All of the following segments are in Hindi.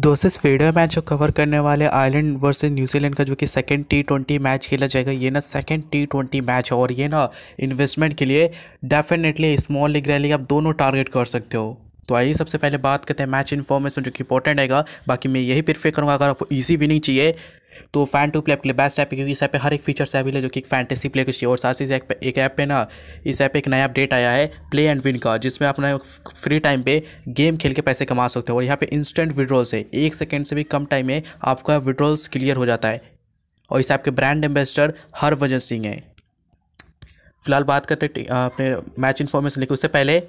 दोस्तों इस वीडियो मैच जो कवर करने वाले आयरलैंड वर्सेस न्यूजीलैंड का जो कि सेकंड टी ट्वेंटी मैच खेला जाएगा ये ना सेकंड टी ट्वेंटी मैच है और ये ना इन्वेस्टमेंट के लिए डेफिनेटली स्मॉल लीग रैली आप दोनों टारगेट कर सकते हो तो आइए सबसे पहले बात करते हैं मैच इन्फॉर्मेशन जो कि इंपॉर्टेंट आएगा बाकी मैं यही प्रिफेयर करूँगा अगर आपको ईजी भी नहीं चाहिए तो फैन टू प्ले आपके लिए बेस्ट ऐप है क्योंकि इस ऐप पे हर एक फीचर्स अवेलेबल है जो कि एक फैंटेसी प्ले की और साथ ही एक, एक ऐप पे ना इस ऐप पे एक नया अपडेट आया है प्ले एंड विन का जिसमें अपना फ्री टाइम पे गेम खेल के पैसे कमा सकते हो और यहाँ पे इंस्टेंट विड्रॉल्स है एक सेकेंड से भी कम टाइम में आपका विड्रॉल्स क्लियर हो जाता है और इस ऐप के ब्रांड एम्बेसडर हरभजन सिंह है फिलहाल बात करते अपने मैच इन्फॉर्मेशन लेकिन उससे पहले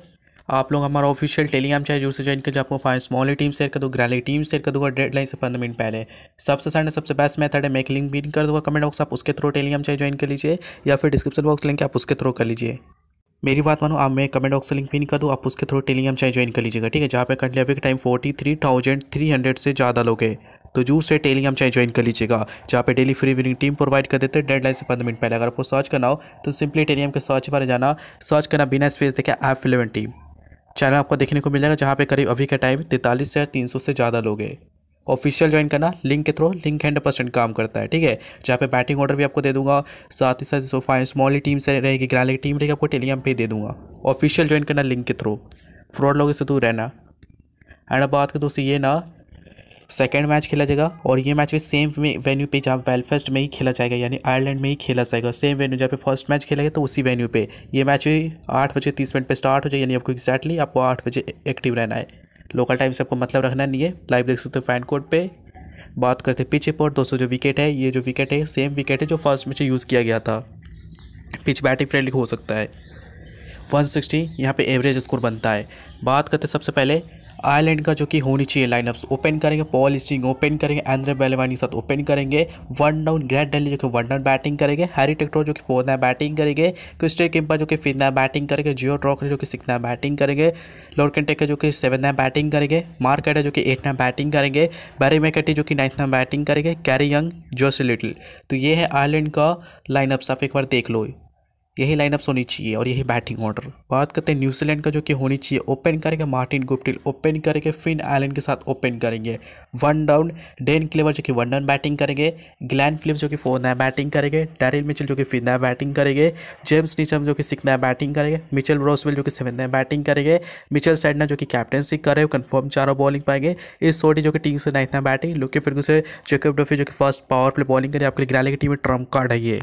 आप लोग हमारा ऑफिशियल टेलीग्राम चैनल जरूर से ज्वाइन कर जो आपको फाइन स्मॉल टीम शेयर कर दो ग्रैली टीम शेयर कर डेड लाइन से पंद्रह मिनट पहले सबसे सारे सबसे बेस्ट मेथड है मैं लिंक भी कर दूँगा कमेंट बॉक्स आप उसके थ्रू टेलीग्राम चैनल ज्वाइन कर लीजिए या फिर डिस्क्रिप्शन बॉक्स लिंक आप उसके थ्रू कर लीजिए मेरी बात मानो आप मैं कमेंट बॉक्स से लिंक पिन कर दूँ आप उसके थ्रू टेलीग्राम चाहे ज्वाइन कर लीजिएगा ठीक है जहाँ पे कंटली अभी time forty three thousand three hundred से ज़्यादा लोग हैं तो जूर से टेलीग्राम चाहे ज्वाइन कर लीजिएगा जहाँ पे daily free winning team provide कर देते हैं लाइन से पंद्रह मिनट पहले अगर आपको सर्च करना हो तो सिंपली टेलीग्राम के सर्च पर जाना सर्च करना बिना स्पेस देखे एफ फिलेवन टीम चैनल आपको देखने को मिलेगा जहाँ पे करीब अभी का टाइम तैंतालीस से तीन सौ से ज़्यादा लोग हैं ऑफिशियल ज्वाइन करना लिंक के थ्रू लिंक हंड्रेड परसेंट काम करता है ठीक है जहाँ पे बैटिंग ऑर्डर भी आपको दे दूंगा साथ ही साथ जो फाइन स्मॉल टीम से रहेगी ग्रैंड लीग टीम रहेगी आपको टेलीग्राम पे दे दूंगा ऑफिशियल ज्वाइन करना लिंक के थ्रू फ्रॉड लोगों से दूर रहना एंड बात करें दोस्तों ये ना सेकेंड मैच खेला जाएगा और ये मैच भी सेम वेन्यू पे जहाँ वेलफेस्ट में ही खेला जाएगा यानी आयरलैंड में ही खेला जाएगा सेम वेन्यू जहाँ पे फर्स्ट मैच खेला गया तो उसी वेन्यू पे ये मैच भी आठ बजे तीस मिनट पे स्टार्ट हो जाए यानी आपको एक्जैक्टली आपको आठ बजे एक्टिव रहना है लोकल टाइम से आपको मतलब रखना नहीं है लाइव देख सकते हो फैन कोड पर बात करते पिच पर दोस्तों जो विकेट है ये जो विकेट है सेम विकेट है जो फर्स्ट मैच यूज़ किया गया था पिच बैटिंग फ्रेंडली हो सकता है वन सिक्सटी यहाँ पर एवरेज स्कोर बनता है बात करते सबसे पहले आयरलैंड का जो कि होनी चाहिए लाइनअप्स ओपन करेंगे पॉल स्टिंग ओपन करेंगे एंड्रे बेलवानी के साथ ओपन करेंगे वन डाउन ग्रेट डेली जो कि वन डाउन बैटिंग करेंगे हैरी टेक्टोर जो कि फोर नया बैटिंग करेंगे क्रिस्टेड किम्पर जो कि फिफ नया बैटिंग करेंगे जियो ट्रॉकर जो कि सिक्स ना बैटिंग करेंगे लॉर्कन टेकर जो कि सेवन नया बैटिंग करेंगे मार्केट जो कि एट नया बैटिंग करेंगे बैरी मैकेटी जो कि नाइन्थ नया बैटिंग करेंगे कैरी यंग जोस लिटिल तो ये है आयरलैंड का लाइनअप्स आप एक बार देख लो यही लाइनअप्स होनी चाहिए और यही बैटिंग ऑर्डर बात करते हैं न्यूजीलैंड का जो कि होनी चाहिए ओपन करेंगे मार्टिन गुप्टिल ओपन करेंगे फिन एलन के साथ ओपन करेंगे वन डाउन डेन क्लेवर जो कि वन डाउन बैटिंग करेंगे ग्लैन फिलिप्स जो कि फोर नया बैटिंग करेंगे डेरिल मिचल जो कि फिर नया बैटिंग करेंगे जेम्स नीचम जो कि सिक्स नया बैटिंग करेंगे मिचल ब्रोसवेल जो कि सेवन नया बैटिंग करेंगे मिचल सैडना जो कि कैप्टनशिप कर रहे कन्फर्म चारों बॉलिंग पाएंगे इस सोडी जो कि टीम से नाइन्थ नया बैटिंग लुके फिर उसे जेकब डोफी जो कि फर्स्ट पावर प्ले बॉलिंग करें आपके ग्रैली की टीम में ट्रम्प कार्ड है ये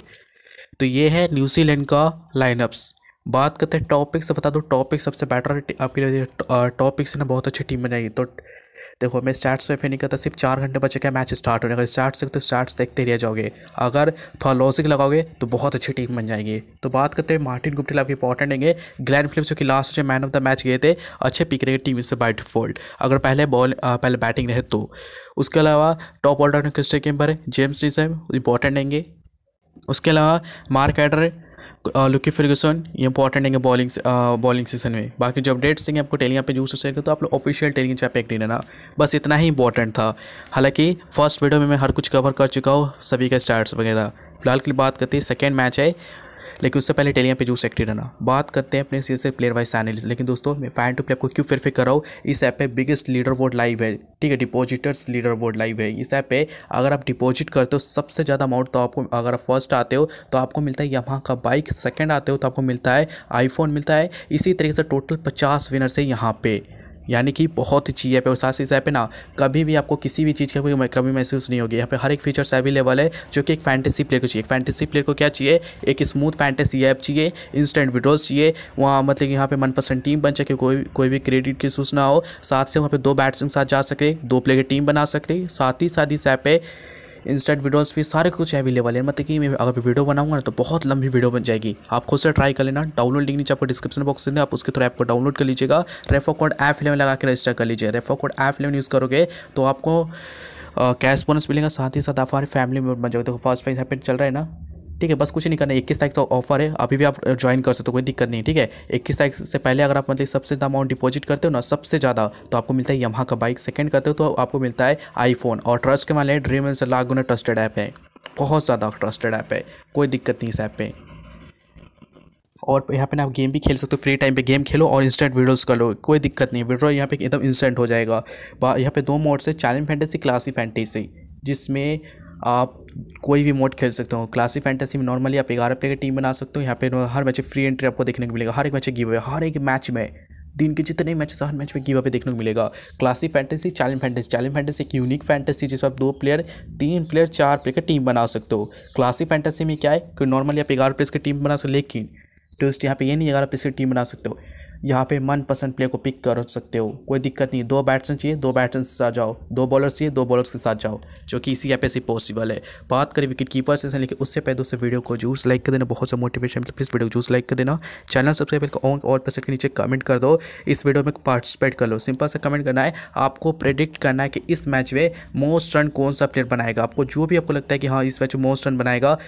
तो ये है न्यूजीलैंड का लाइनअप्स बात करते हैं टॉपिक से तो बता दो टॉपिक सबसे बेटर आपके लिए टॉपिक से ना बहुत अच्छी टीम बनाएगी तो देखो मैं स्टार्ट में फिर नहीं करता सिर्फ चार घंटे बचे क्या मैच स्टार्ट होने अगर स्टार्ट से तो स्टार्ट देखते रह जाओगे अगर थोड़ा लॉजिक लगाओगे तो बहुत अच्छी टीम बन जाएगी तो बात करते हैं मार्टिन गुप्टिल आपके इंपॉर्टेंट होंगे ग्लैन फिलिप्स जो कि लास्ट जो मैन ऑफ द मैच गए थे अच्छे पिक रहे टीम से बाई डिफॉल्ट अगर पहले बॉल पहले बैटिंग रहे तो उसके अलावा टॉप ऑलराउंडर क्रिस्टे है जेम्स निजम इंपॉर्टेंट रहेंगे उसके अलावा मार्क एडर लुकी फर्गसन ये इंपॉर्टेंट है बॉलिंग बॉलिंग सीजन में बाकी जो अपडेट्स देंगे आपको टेलिंग पे जूस हो सकेगा तो आप लोग ऑफिशियल टेलिंग चाहे पे नहीं रहना बस इतना ही इंपॉर्टेंट था हालांकि फर्स्ट वीडियो में मैं हर कुछ कवर कर चुका हूँ सभी का स्टार्ट वगैरह फिलहाल के लिए बात करते हैं सेकेंड मैच है लेकिन उससे पहले टेलियम पे जूस एक्टिव रहना बात करते हैं अपने सीरीज प्लेयर वाइज एनालिस्ट लेकिन दोस्तों मैं फैन टू प्ले आपको क्यों फिर कर रहा हूँ इस ऐप पे बिगेस्ट लीडर बोर्ड लाइव है ठीक है डिपॉजिटर्स लीडर बोर्ड लाइव है इस ऐप पे अगर आप डिपॉजिट करते हो सबसे ज़्यादा अमाउंट तो आपको अगर आप फर्स्ट आते हो तो आपको मिलता है यहाँ का बाइक सेकेंड आते हो तो आपको मिलता है आईफोन मिलता है इसी तरीके से टोटल पचास विनर्स है यहाँ पे यानी कि बहुत ही अच्छी ऐप है और साथ ही इस ऐप पे ना कभी भी आपको किसी भी चीज़ का कोई कभी महसूस नहीं होगी यहाँ पे हर एक फीचर्स अवेलेबल है जो कि एक फैंटेसी प्लेयर को चाहिए फैंटेसी प्लेयर को क्या चाहिए एक स्मूथ फैंटेसी ऐप चाहिए इंस्टेंट वीडियोज़ चाहिए वहाँ मतलब कि यहाँ पर मनपसंद टीम बन सके कोई कोई भी क्रेडिट की सूचना हो साथ से वहाँ पर दो बैट्समैन साथ जा सके दो प्लेयर की टीम बना सकते साथ ही साथ इस ऐप पर इंस्टेंट वीडियोस भी सारे कुछ अवेलेबल है मतलब कि मैं अगर वीडियो बनाऊंगा ना तो बहुत लंबी वीडियो बन जाएगी आप खुद से ट्राई कर लेना डाउनलोड लिंक नीचे आपको डिस्क्रिप्शन बॉक्स में आप उसके थ्रू ऐप को डाउनलोड कर लीजिएगा रेफो कोड ऐप इलेवन लगा के रजिस्टर कर लीजिए refer code app eleven use करोगे तो आपको कैश बोनस मिलेगा साथ ही साथ आप हमारे फैमिली मेम्बर बन जाओगे देखो फर्स्ट प्राइज यहाँ पर चल रहा है ना ठीक है बस कुछ नहीं करना इक्कीस तारीख तो ऑफर है अभी भी आप ज्वाइन कर सकते हो कोई दिक्कत नहीं ठीक है इक्कीस तारीख से पहले अगर आप मतलब सबसे ज़्यादा अमाउंट डिपॉजिट करते हो ना सबसे ज़्यादा तो आपको मिलता है यहाँ का बाइक सेकेंड करते हो तो आपको मिलता है आईफोन और ट्रस्ट के मान लें ड्रीम एंड गुना ट्रस्टेड ऐप है बहुत ज़्यादा ट्रस्टेड ऐप है कोई दिक्कत नहीं इस ऐप पर और यहाँ पे ना आप गेम भी खेल सकते हो फ्री टाइम पे गेम खेलो और इंस्टेंट वीडियोस कर लो कोई दिक्कत नहीं विड्रॉ यहाँ पे एकदम इंस्टेंट हो जाएगा यहाँ पे दो मोड्स है चैलेंज फैंटेसी क्लासी फैंटेसी जिसमें आप कोई भी मोड खेल सकते हो क्लासिक फैंटेसी में नॉर्मली आप ग्यारह प्लेयर की टीम बना सकते हो यहाँ पे हर मैच फ्री एंट्री आपको देखने को मिलेगा हर एक मैच गिव अवे हर एक मैच में दिन के जितने मैच हर मैच में गिव अवे देखने को मिलेगा classic fantasy challenge fantasy challenge fantasy एक यूनिक फैंटेसी जिसमें आप दो प्लेयर तीन प्लेयर चार प्लेयर की टीम बना सकते हो क्लासिक फैंटेसी में क्या है कि नॉर्मली आप ग्यारह प्लेयर की टीम बना सकते हो लेकिन ट्विस्ट यहाँ पे ये नहीं ग्यारह प्लेयर की टीम बना सकते हो यहाँ पे मनपसंद प्लेयर को पिक कर सकते हो कोई दिक्कत नहीं दो बैट्समैन चाहिए दो बैट्समैन के साथ जाओ दो बॉलर चाहिए दो बॉलर्स के साथ जाओ जो कि इसी ऐप से पॉसिबल है बात करें विकेट कीपर से लेकिन उससे पहले दोस्तों वीडियो को जूस लाइक कर देना बहुत सा मोटिवेशन मतलब इस वीडियो को जूस लाइक कर देना चैनल सब्सक्राइब करके ऑन और परसेंट के नीचे कमेंट कर दो इस वीडियो में पार्टिसिपेट कर लो सिंपल से कमेंट करना है आपको प्रेडिक्ट करना है कि इस मैच में मोस्ट रन कौन सा प्लेयर बनाएगा आपको जो भी आपको लगता है कि हाँ इस मैच में मोस्ट रन बनाएगा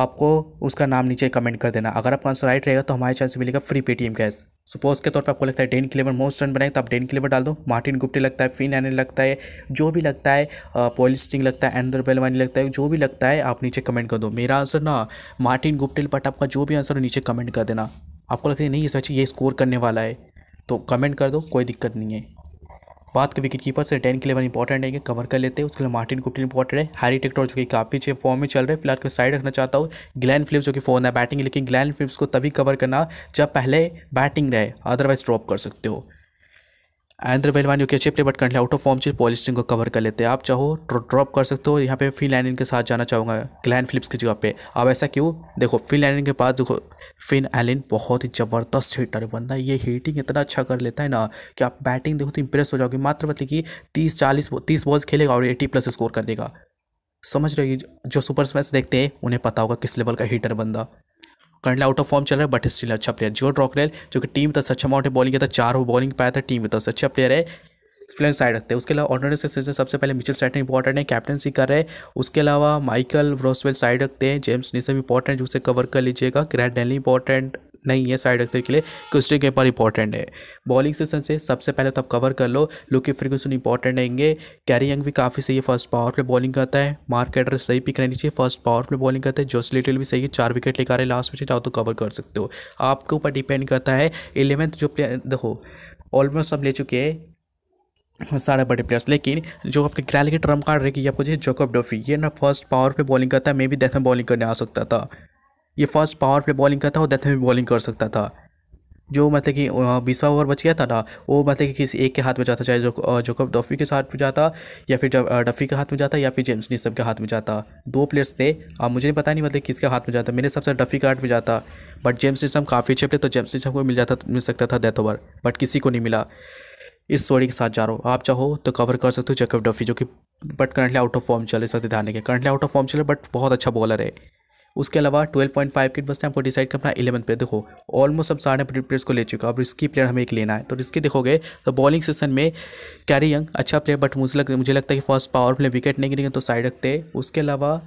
आपको उसका नाम नीचे कमेंट कर देना अगर आपका आंसर राइट रहेगा तो हमारे चांस मिलेगा फ्री पेटीएम कैश सपोज के तौर पर आपको लगता है डेन क्लेवर मोस्ट रन बनाए तो आप डेन क्लेवर डाल दो मार्टिन गुप्टे लगता है फिन एन लगता है जो भी लगता है पॉलिस्टिंग लगता है एंदर बेलवानी लगता है जो भी लगता है आप नीचे कमेंट कर दो मेरा आंसर ना मार्टिन गुप्टे बट आपका जो भी आंसर नीचे कमेंट कर देना आपको लगता है नहीं ये सच ये स्कोर करने वाला है तो कमेंट कर दो कोई दिक्कत नहीं है बात के विकेट कीपर से टेन के लेवन इंपॉर्टेंट है कवर कर लेते हैं उसके लिए मार्टिन कुप्टिन इंपॉर्टेंट है हैरी टेक्टोर जो कि काफ़ी अच्छे फॉर्म में चल रहे हैं फिलहाल को साइड रखना चाहता हूँ ग्लैन फिलिप्स जो कि फोन है बैटिंग लेकिन ग्लैन फिलिप्स को तभी कवर करना जब पहले बैटिंग रहे अदरवाइज ड्रॉप कर सकते हो आंध्र पहलवान के अच्छे play but currently out of form चीज पॉलिसिंग को कवर कर लेते हैं आप चाहो ड्रॉप तो कर सकते हो यहाँ पे फिन लैंडिंग के साथ जाना चाहूँगा ग्लैन फिलिप्स की जगह पे अब ऐसा क्यों देखो फिन लैंडिंग के पास देखो फिन एलिन बहुत ही ज़बरदस्त हिटर बंदा ये हिटिंग इतना अच्छा कर लेता है ना कि आप बैटिंग देखो तो इंप्रेस हो जाओगे मात्र मतलब कि तीस चालीस तीस बॉल्स खेलेगा और एटी प्लस स्कोर कर देगा समझ रहे जो सुपर स्मैश देखते हैं उन्हें पता होगा किस लेवल का हीटर बंदा करंटली आउट ऑफ फॉर्म चल रहा है बट स्टिल अच्छा प्लेयर जो ड्रॉकरेल जो कि टीम में अच्छा अमाउंट है बॉलिंग किया था चार वो बॉलिंग पाया था टीम में अच्छा प्लेयर है फ्लैंग साइड रखते हैं उसके अलावा ऑनर से सबसे पहले मिचल स्टैटन इंपॉर्टेंट है कैप्टनसी कर रहे हैं उसके अलावा माइकल ब्रॉसवेल साइड रखते हैं जेम्स निसम इंपॉर्टेंट उसे कवर कर लीजिएगा क्रैट डेली इंपॉर्टेंट नहीं है साइड रखते के लिए क्वेश्चन के पर इंपॉर्टेंट है बॉलिंग सेशन से सबसे पहले तो आप कवर कर लो लुक फ्रिक्वेंसन इंपॉर्टेंट रहेंगे कैरी यंग भी काफ़ी सही है फर्स्ट पावर प्ले बॉलिंग करता है मार्क एडर सही पिक रहनी चाहिए फर्स्ट पावर प्ले बॉलिंग करता है जोस लिटिल भी सही है चार विकेट लेकर आ रहे लास्ट में चाहो तो कवर कर सकते हो आपके ऊपर डिपेंड करता है इलेवेंथ जो प्लेयर देखो ऑलमोस्ट सब ले चुके हैं सारे बड़े प्लेयर्स लेकिन जो आपके ग्रैली ट्रम ट्रम्प कार्ड रहेगी आपको चाहिए जोकब डोफी ये ना फर्स्ट पावर पे बॉलिंग करता है मैं भी देखना बॉलिंग करने आ सकता था ये फर्स्ट पावर प्ले बॉलिंग करता और डेथ में भी बॉलिंग कर सकता था जो मतलब कि बीसवा ओवर बच गया था ना वो मतलब कि किसी एक के हाथ में जाता चाहे जो जोकब डफी के साथ में जाता या फिर जब डफी के हाथ में जाता या फिर जेम्स नी के हाथ में जाता दो प्लेयर्स थे अब मुझे नहीं पता नहीं मतलब किसके हाथ में जाता मेरे हिसाब से डफी के हाथ में जाता बट जेम्स निसम काफ़ी अच्छे थे तो जेम्स निसम को मिल जाता मिल सकता था डेथ ओवर बट किसी को नहीं मिला इस स्टोरी के साथ जा रहा हूँ आप चाहो तो कवर कर सकते हो जकब डफी जो कि but currently out of form चले सकते ध्यान के करंटली आउट ऑफ फॉर्म चले बट बहुत अच्छा बॉलर है उसके अलावा 12.5 किट बचता है हमको डिसाइड करना अपना इलेवन पे देखो ऑलमोस्ट अब सारे प्लेयर्स को ले चुका अब रिस्की प्लेयर हमें एक लेना है तो रिस्की देखोगे तो बॉलिंग सेशन में कैरी यंग अच्छा प्लेयर बट मुझे लग, मुझे लगता है कि फर्स्ट पावर प्ले विकेट नहीं गिरेंगे तो साइड रखते उसके अलावा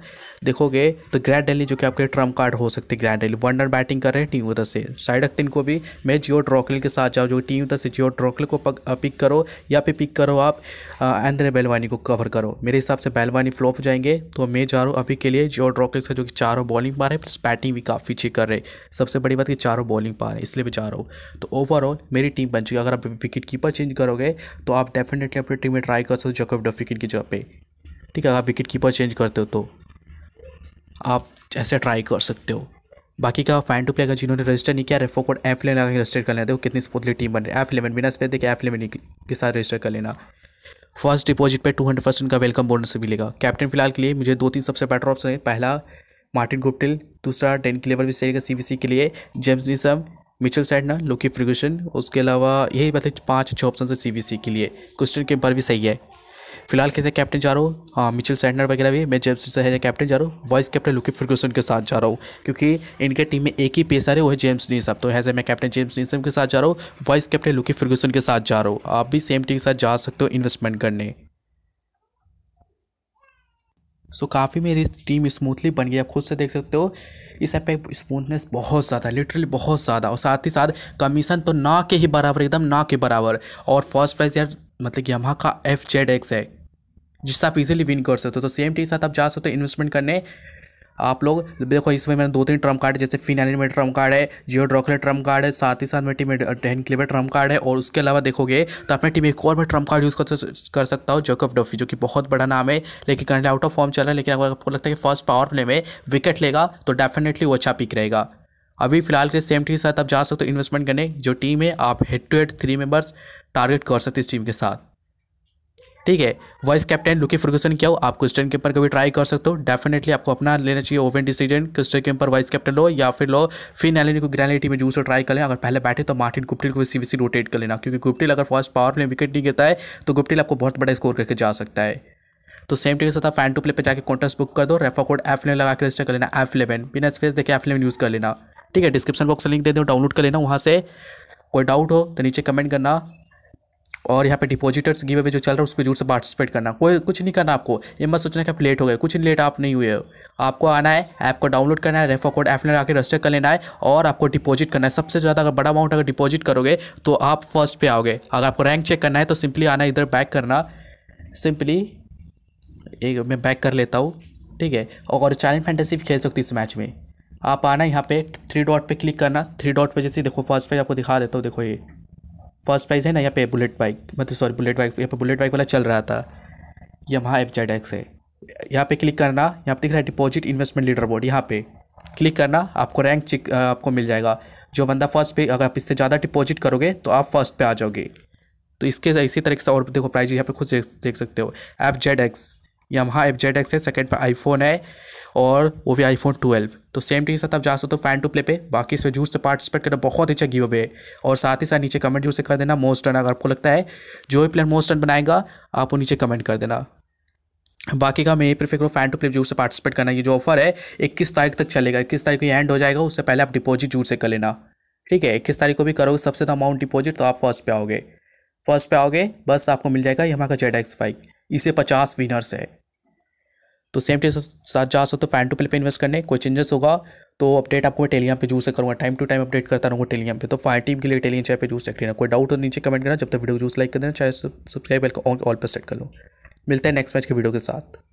देखोगे तो ग्रैंड डेली जो कि आपके ट्रम्प कार्ड हो सकते हैं ग्रैंड डेली वन बैटिंग कर रहे हैं टीम उधर से साइड रखते इनको भी मैं जियो ड्रॉकल के साथ जाओ जो टीम उधर से जियो ड्रॉकल को पिक करो या फिर पिक करो आप एंद्रे बैलवानी को कवर करो मेरे हिसाब से बैलवानी फ्लॉप हो जाएंगे तो मैं जा रहा हूँ अभी के लिए जियो ड्रॉकल का जो कि चारों बॉलिंग पा रहे हैं प्लस बैटिंग भी काफ़ी अच्छी कर रहे हैं सबसे बड़ी बात कि चारों बॉलिंग पा रहे हैं इसलिए मैं जा रहा हूँ तो ओवरऑल मेरी टीम बन चुकी अगर आप विकेट कीपर चेंज करोगे तो आप डेफिनेटली अपनी टीम में ट्राई कर सकते हो जॉकअप विकेट की जगह पर ठीक है अगर आप विकेट कीपर चेंज करते हो तो आप ऐसे ट्राई कर सकते हो बाकी का फैन टू प्लेगा जिन्होंने रजिस्टर नहीं किया रेफो कोड एफ लेना रजिस्टर कर लेना देखो कितनी स्पोर्टली टीम बन रही है एफ लेवन बिना स्पेद देखिए एफ लेवन के साथ रजिस्टर कर लेना फर्स्ट डिपॉजिट पे टू हंड्रेड परसेंट का वेलकम बोनस मिलेगा कैप्टन फिलहाल के लिए मुझे दो तीन सबसे बेटर ऑप्शन है पहला मार्टिन गुप्टिल दूसरा टेन के भी सही सी सी के लिए जेम्स निसम मिचल साइडना लोकी फ्रिगुशन उसके अलावा यही मतलब पाँच अच्छे ऑप्शन है सी के लिए क्वेश्चन के भी सही है फिलहाल कैसे कैप्टन जा रहा हूँ हाँ मिचल सैंडर वगैरह भी मैं जेम्स निसम है कैप्टन जा रहा हूँ वाइस कैप्टन लुकी फर्गूसन के साथ जा रहा हूँ क्योंकि इनके टीम में एक ही पेसर है वो है जेम्स नीसम तो हैज़ मैं कैप्टन जेम्स नीसम के साथ जा रहा हूँ वाइस कैप्टन लुकी फर्गूसन के साथ जा रहा हूँ आप भी सेम टीम के साथ जा सकते हो इन्वेस्टमेंट करने सो so, काफ़ी मेरी टीम स्मूथली बन गई आप खुद से देख सकते हो इस ऐप पे स्मूथनेस बहुत ज़्यादा लिटरली बहुत ज़्यादा और साथ ही साथ कमीशन तो ना के ही बराबर एकदम ना के बराबर और फर्स्ट प्राइज यार मतलब यहाँ का एफ जेड एक्स है जिससे आप इजीली विन कर सकते हो तो सेम टी के साथ आप जा सकते हो इन्वेस्टमेंट करने आप लोग देखो इसमें मैंने दो तीन ट्रम्प कार्ड जैसे फिन में ट्रम्प कार्ड है जियो ड्रॉकले ट्रम्प कार्ड है साथ ही साथ में team ten Dane Cleaver trump card है और उसके अलावा देखोगे तो अपने टीम एक और भी ट्रम्प कार्ड यूज़ कर सकता हूँ जोकअप डॉफी जो कि बहुत बड़ा नाम है लेकिन करंटली आउट ऑफ फॉर्म चल रहा है लेकिन अगर आपको लगता है कि फर्स्ट पावर प्ले में विकेट लेगा तो डेफिनेटली वो अच्छा पिक रहेगा अभी फिलहाल के सेम टीम के साथ आप जा सकते हो इन्वेस्टमेंट करने जो टीम है आप head to head three members target कर सकते इस टीम के साथ ठीक है वाइस कैप्टन लुकी फर्गूसन क्या हो आप क्वेश्चन के ऊपर कभी ट्राई कर सकते हो डेफिनेटली आपको अपना लेना चाहिए ओवन डिसीजन क्वेश्चन के ऊपर वाइस कैप्टन लो या फिर लो फिन एलिनी को ग्रैनिटी में जूस ट्राई कर लेना अगर पहले बैठे तो मार्टिन गुप्टिल को सीबीसी रोटेट कर लेना क्योंकि गुप्टिल अगर फर्स्ट पावर में विकेट नहीं गिरता है तो गुप्टिल आपको बहुत बड़ा स्कोर करके जा सकता है तो सेम टीम के साथ फैन टू प्ले पर जाकर कॉन्टेस्ट बुक कर दो रेफा कोड एफ लगा के रजिस्टर कर लेना एफ इलेवन बिना स्पेस देखे एफ इलेवन यूज़ कर लेना ठीक है डिस्क्रिप्शन बॉक्स लिंक दे दो डाउनलोड कर लेना वहाँ से कोई डाउट हो तो नीचे कमेंट करना और यहाँ पे डिपॉजिटर्स गिव अवे जो चल रहा है उस पर जरूर से पार्टिसिपेट करना कोई कुछ नहीं करना आपको ये मत सोचना कि आप लेट हो गए कुछ लेट आप नहीं हुए हो आपको आना है ऐप को डाउनलोड करना है रेफर कोड ऐप आकर रजिस्टर कर लेना है और आपको डिपॉजिट करना है सबसे ज़्यादा अगर बड़ा अमाउंट अगर डिपॉजिट करोगे तो आप फर्स्ट पे आओगे अगर आपको रैंक चेक करना है तो सिंपली आना इधर बैक करना सिंपली एक मैं बैक कर लेता हूँ ठीक है और चैलेंज फैंटेसी भी खेल सकती इस मैच में आप आना यहाँ पे थ्री डॉट पे क्लिक करना थ्री डॉट पे जैसे देखो फर्स्ट पेज आपको दिखा देता हूँ देखो ये फर्स्ट प्राइज़ है ना यहाँ पे बुलेट बाइक मतलब सॉरी बुलेट बाइक यहाँ पे बुलेट बाइक वाला चल रहा था यमहा एफ जेड एक्स है यहाँ पे क्लिक करना यहाँ पे दिख रहा है डिपॉजिट इन्वेस्टमेंट लीडर बोर्ड यहाँ पे क्लिक करना आपको रैंक चिक आपको मिल जाएगा जो बंदा फर्स्ट पे अगर आप इससे ज़्यादा डिपॉजिट करोगे तो आप फर्स्ट पे आ जाओगे तो इसके इसी तरीके से और देखो प्राइज यहाँ पे खुद देख सकते हो एफ़ जेड एक्स यहाँ एफ जेड एक्स है सेकेंड पे आईफोन है और वो भी आईफोन ट्वेल्व तो सेम टी के साथ आप जा सकते हो फैन टू प्ले पे बाकी इसमें जूस से पार्टिसिपेट करना बहुत अच्छा गिव अवे और साथ ही साथ नीचे कमेंट जूस से कर देना मोस्ट रन अगर आपको लगता है जो भी प्लेयर मोस्ट रन बनाएगा आप वो नीचे कमेंट कर देना बाकी का मैं ये प्रीफर करूँ फैन टू प्ले जूर से पार्टिसिपेट करना ये जो ऑफर है इक्कीस तारीख तक चलेगा इक्कीस तारीख को एंड हो जाएगा उससे पहले आप डिपॉजिट जूर से कर लेना ठीक है इक्कीस तारीख को भी करोगे सबसे ज़्यादा अमाउंट डिपॉजिट तो आप फर्स्ट पे आओगे फर्स्ट पे आओगे बस आपको मिल जाएगा ये हमारा जेड एक्स बाइक इसे पचास विनर्स है तो सेम टी साथ जा सकते हो फैन तो टू पे इन्वेस्ट करने कोई चेंजेस होगा तो अपडेट आपको मैं टेलीग्राम पे जूर से करूँगा टाइम टू टाइम अपडेट करता रहूँगा टेलीग्राम पे तो फायर टीम के लिए टेलीग्राम चाहे पे जूर सकते हैं कोई डाउट हो तो नीचे कमेंट करना जब तक वीडियो को जूस लाइक कर देना चाहे सब्सक्राइब बेल को ऑल पर सेट कर लो मिलते हैं नेक्स्ट मैच के वीडियो के साथ